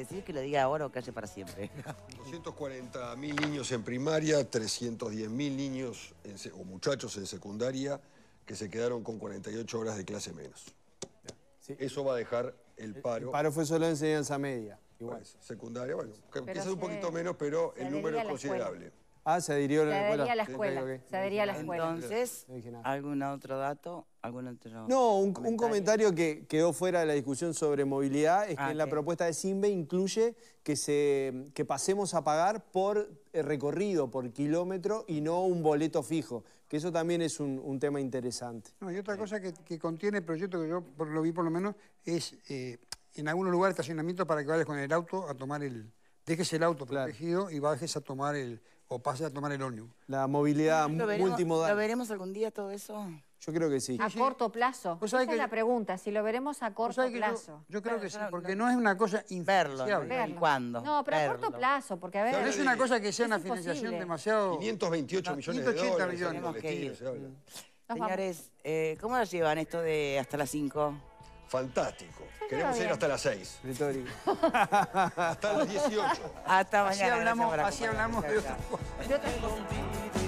decir que lo diga ahora o calle para siempre. 240.000 niños en primaria, 310.000 niños o muchachos en secundaria que se quedaron con 48 horas de clase menos. Eso va a dejar el paro. El paro fue solo enseñanza media. Igual. secundaria, bueno, quizás un poquito menos, pero el número es considerable. Ah, se adhirió a la escuela. Se adhería a la escuela. Entonces, ¿algún otro dato? ¿Algún no, un comentario, que quedó fuera de la discusión sobre movilidad es que ah, en la propuesta de SIMBE incluye que, se, pasemos a pagar por eh, recorrido, por kilómetro y no un boleto fijo, que eso también es un, tema interesante. No, y otra cosa que, contiene el proyecto, que yo lo vi por lo menos, es eh, en algunos lugares estacionamiento para que vayas con el auto a tomar el... Dejes el auto protegido y bajes a tomar el, o pase a tomar el ómnibus. La movilidad multimodal. ¿Lo veremos algún día todo eso? Yo creo que sí. ¿A corto plazo? Esa es la pregunta, si lo veremos a corto plazo. Yo, creo que sí, porque no, es una cosa Verlo, ¿Y cuándo? No, pero a corto plazo, porque a ver... No es una cosa que sea una financiación demasiado... 528 millones 580 de dólares. millones. de mm. Señores, eh, ¿cómo lo llevan esto de hasta las 5? Fantástico. Queremos ir hasta las 6. hasta las 18. Hasta mañana. Así hablamos, así hablamos de otra